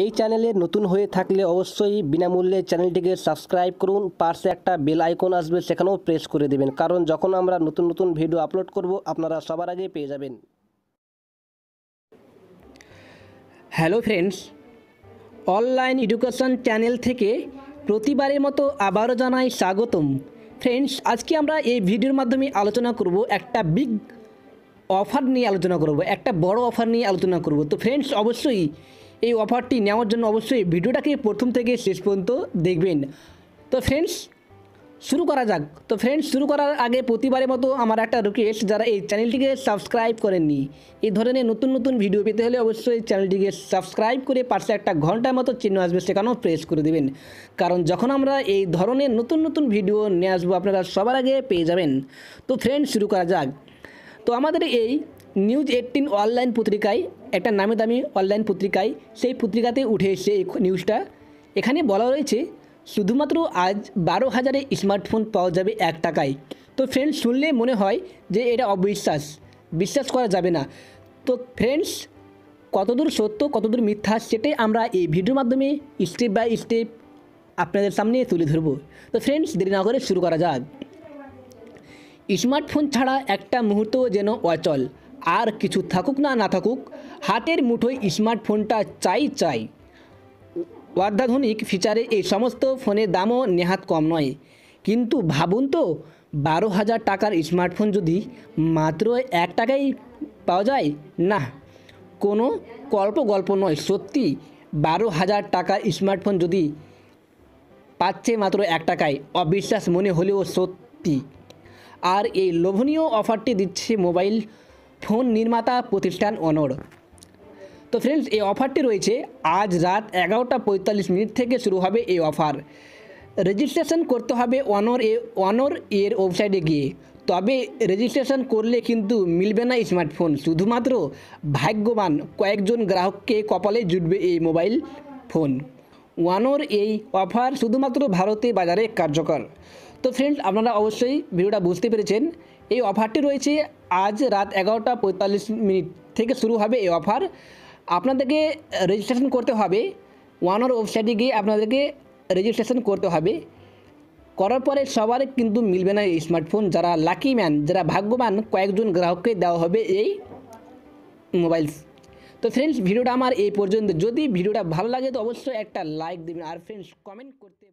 এই চ্যানেলে নতুন হয়ে থাকলে অবশ্যই বিনামূল্যে চ্যানেলটিকে সাবস্ক্রাইব করুন পাশে একটা বেল আইকন আসবে সেখানেও প্রেস করে দেবেন কারণ যখন আমরা নতুন নতুন ভিডিও আপলোড করব আপনারা সবার আগে পেয়ে যাবেন hello friends online education channel থেকে প্রতিবারের মতো আবারও জানাই স্বাগতম ফ্রেন্ডস আজকে আমরা এই ভিডিওর মাধ্যমে আলোচনা করব একটা বিগ অফার নিয়ে আলোচনা করব একটা বড় অফার নিয়ে আলোচনা করব তো ফ্রেন্ডস অবশ্যই এই অফারটি নেওয়ার জন্য অবশ্যই ভিডিওটাকে প্রথম থেকে শেষ পর্যন্ত দেখবেন তো ফ্রেন্ডস শুরু করা যাক তো ফ্রেন্ডস শুরু করার আগে প্রতিবারের মতো আমার একটা রিকোয়েস্ট যারা এই চ্যানেলটিকে সাবস্ক্রাইব করেননি এই ধরনের নতুন নতুন ভিডিও পেতে হলে অবশ্যই চ্যানেলটিকে সাবস্ক্রাইব করে পাশে একটা ঘন্টার মতো চিহ্ন আসবে সেখানেও প্রেস করে দেবেন কারণ যখন আমরা এই ধরনের নতুন নতুন ভিডিও নিয়ে আসবো আপনারা সবার আগে পেয়ে যাবেন তো ফ্রেন্ডস শুরু করা যাক তো আমাদের এই নিউজ এইটিন অনলাইন পত্রিকায় একটা নামে দামি অনলাইন পত্রিকায় সেই পত্রিকাতে উঠে এসছে নিউজটা এখানে বলা রয়েছে শুধুমাত্র আজ বারো হাজারে স্মার্টফোন পাওয়া যাবে এক টাকায় তো ফ্রেন্ডস শুনলে মনে হয় যে এটা অবিশ্বাস বিশ্বাস করা যাবে না তো ফ্রেন্ডস কতদূর সত্য কতদূর মিথ্যা সেটাই আমরা এই ভিডিওর মাধ্যমে স্টেপ বাই স্টেপ আপনাদের সামনে তুলে ধরব তো ফ্রেন্ডস দেরি না করে শুরু করা যাক স্মার্টফোন ছাড়া একটা মুহূর্ত যেন অচল আর কিছু থাকুক না না থাকুক হাতের মুঠোয় স্মার্টফোনটা চাই চাই অত্যাধুনিক ফিচারে এই সমস্ত ফোনের দামও নেহাত কম নয় কিন্তু ভাবুন তো বারো হাজার টাকার স্মার্টফোন যদি মাত্র এক টাকাই পাওয়া যায় না কোনো কল্প গল্প নয় সত্যি বারো হাজার টাকার স্মার্টফোন যদি পাচ্ছে মাত্র এক টাকায় অবিশ্বাস মনে হলেও সত্যি আর এই লোভনীয় অফারটি দিচ্ছে মোবাইল ফোন নির্মাতা প্রতিষ্ঠান অনর তো ফ্রেন্ডস এই অফারটি রয়েছে আজ রাত এগারোটা পঁয়তাল্লিশ মিনিট থেকে শুরু হবে এই অফার রেজিস্ট্রেশন করতে হবে অনর এ অনর এর ওয়েবসাইটে গিয়ে তবে রেজিস্ট্রেশন করলে কিন্তু মিলবে না স্মার্টফোন শুধুমাত্র ভাগ্যবান কয়েকজন গ্রাহককে কপালে জুটবে এই মোবাইল ফোন ওয়ানোর এই অফার শুধুমাত্র ভারতে বাজারে কার্যকর তো ফ্রেন্ড আপনারা অবশ্যই ভিডিওটা বুঝতে পেরেছেন এই অফারটি রয়েছে আজ রাত এগারোটা পঁয়তাল্লিশ মিনিট থেকে শুরু হবে এই অফার আপনাদেরকে রেজিস্ট্রেশন করতে হবে ওয়ানার ওয়েবসাইটে গিয়ে আপনাদেরকে রেজিস্ট্রেশন করতে হবে করার পরে সবার কিন্তু মিলবে না এই স্মার্টফোন যারা লাকি ম্যান যারা ভাগ্যবান কয়েকজন গ্রাহককে দেওয়া হবে এই মোবাইল তো ফ্রেন্ডস ভিডিওটা আমার এই পর্যন্ত যদি ভিডিওটা ভালো লাগে তো অবশ্যই একটা লাইক দেবেন আর ফ্রেন্ডস কমেন্ট করতে